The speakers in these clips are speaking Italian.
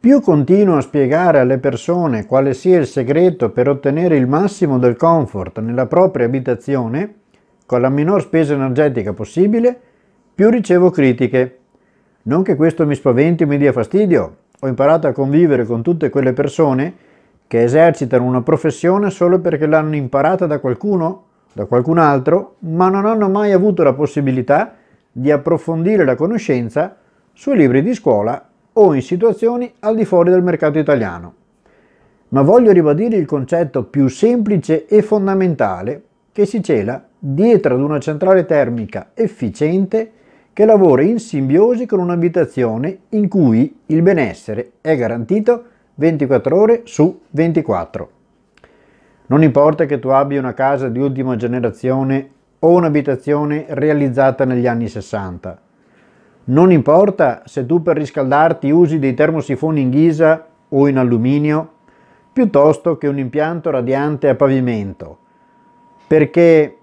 Più continuo a spiegare alle persone quale sia il segreto per ottenere il massimo del comfort nella propria abitazione, con la minor spesa energetica possibile, più ricevo critiche. Non che questo mi spaventi o mi dia fastidio, ho imparato a convivere con tutte quelle persone che esercitano una professione solo perché l'hanno imparata da qualcuno, da qualcun altro, ma non hanno mai avuto la possibilità di approfondire la conoscenza sui libri di scuola o in situazioni al di fuori del mercato italiano. Ma voglio ribadire il concetto più semplice e fondamentale che si cela dietro ad una centrale termica efficiente che lavora in simbiosi con un'abitazione in cui il benessere è garantito 24 ore su 24. Non importa che tu abbia una casa di ultima generazione o un'abitazione realizzata negli anni 60. Non importa se tu per riscaldarti usi dei termosifoni in ghisa o in alluminio, piuttosto che un impianto radiante a pavimento, perché,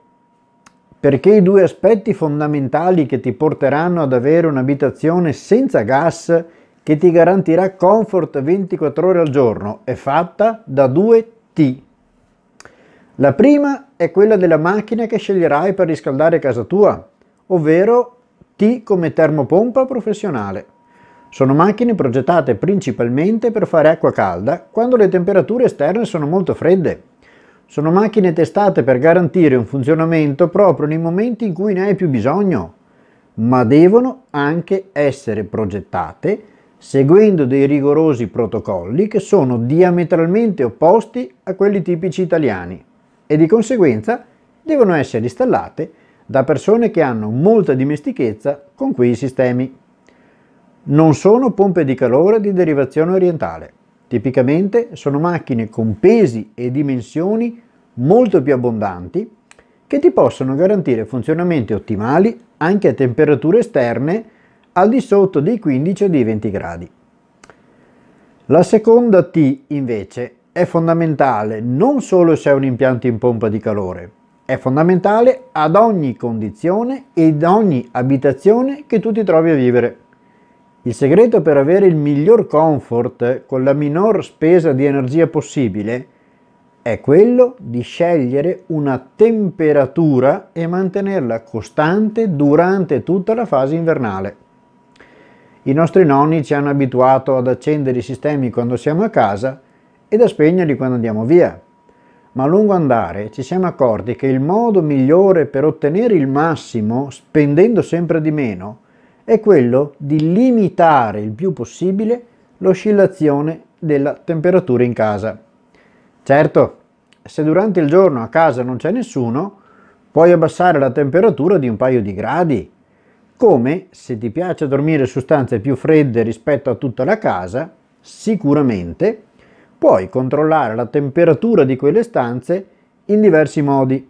perché i due aspetti fondamentali che ti porteranno ad avere un'abitazione senza gas che ti garantirà comfort 24 ore al giorno è fatta da due T. La prima è quella della macchina che sceglierai per riscaldare casa tua, ovvero T come termopompa professionale. Sono macchine progettate principalmente per fare acqua calda quando le temperature esterne sono molto fredde. Sono macchine testate per garantire un funzionamento proprio nei momenti in cui ne hai più bisogno, ma devono anche essere progettate seguendo dei rigorosi protocolli che sono diametralmente opposti a quelli tipici italiani e di conseguenza devono essere installate da persone che hanno molta dimestichezza con quei sistemi. Non sono pompe di calore di derivazione orientale. Tipicamente sono macchine con pesi e dimensioni molto più abbondanti che ti possono garantire funzionamenti ottimali anche a temperature esterne al di sotto dei 15 o dei 20 gradi. La seconda T invece è fondamentale non solo se è un impianto in pompa di calore, è fondamentale ad ogni condizione e ad ogni abitazione che tu ti trovi a vivere. Il segreto per avere il miglior comfort con la minor spesa di energia possibile è quello di scegliere una temperatura e mantenerla costante durante tutta la fase invernale. I nostri nonni ci hanno abituato ad accendere i sistemi quando siamo a casa e da spegnerli quando andiamo via. Ma a lungo andare ci siamo accorti che il modo migliore per ottenere il massimo, spendendo sempre di meno, è quello di limitare il più possibile l'oscillazione della temperatura in casa. Certo, se durante il giorno a casa non c'è nessuno, puoi abbassare la temperatura di un paio di gradi, come se ti piace dormire su stanze più fredde rispetto a tutta la casa, sicuramente puoi controllare la temperatura di quelle stanze in diversi modi.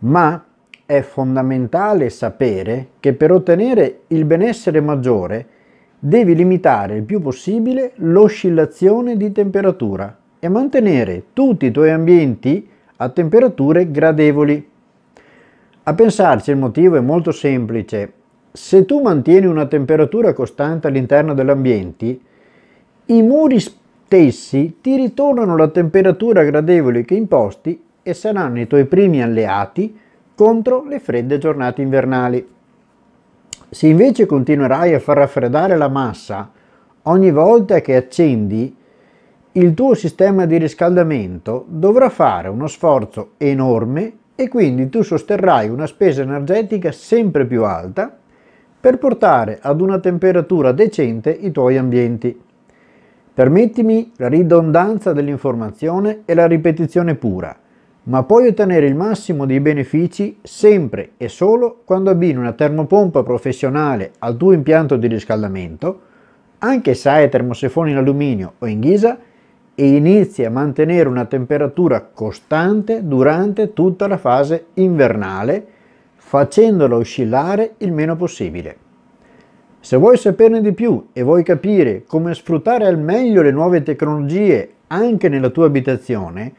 Ma è fondamentale sapere che per ottenere il benessere maggiore devi limitare il più possibile l'oscillazione di temperatura e mantenere tutti i tuoi ambienti a temperature gradevoli. A pensarci il motivo è molto semplice. Se tu mantieni una temperatura costante all'interno dell'ambiente, i muri tessi ti ritornano la temperatura gradevole che imposti e saranno i tuoi primi alleati contro le fredde giornate invernali. Se invece continuerai a far raffreddare la massa ogni volta che accendi, il tuo sistema di riscaldamento dovrà fare uno sforzo enorme e quindi tu sosterrai una spesa energetica sempre più alta per portare ad una temperatura decente i tuoi ambienti. Permettimi la ridondanza dell'informazione e la ripetizione pura, ma puoi ottenere il massimo dei benefici sempre e solo quando abbini una termopompa professionale al tuo impianto di riscaldamento, anche se hai termosefone in alluminio o in ghisa, e inizi a mantenere una temperatura costante durante tutta la fase invernale, facendola oscillare il meno possibile. Se vuoi saperne di più e vuoi capire come sfruttare al meglio le nuove tecnologie anche nella tua abitazione,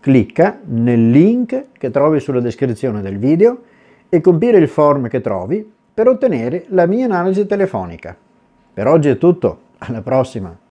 clicca nel link che trovi sulla descrizione del video e compila il form che trovi per ottenere la mia analisi telefonica. Per oggi è tutto, alla prossima!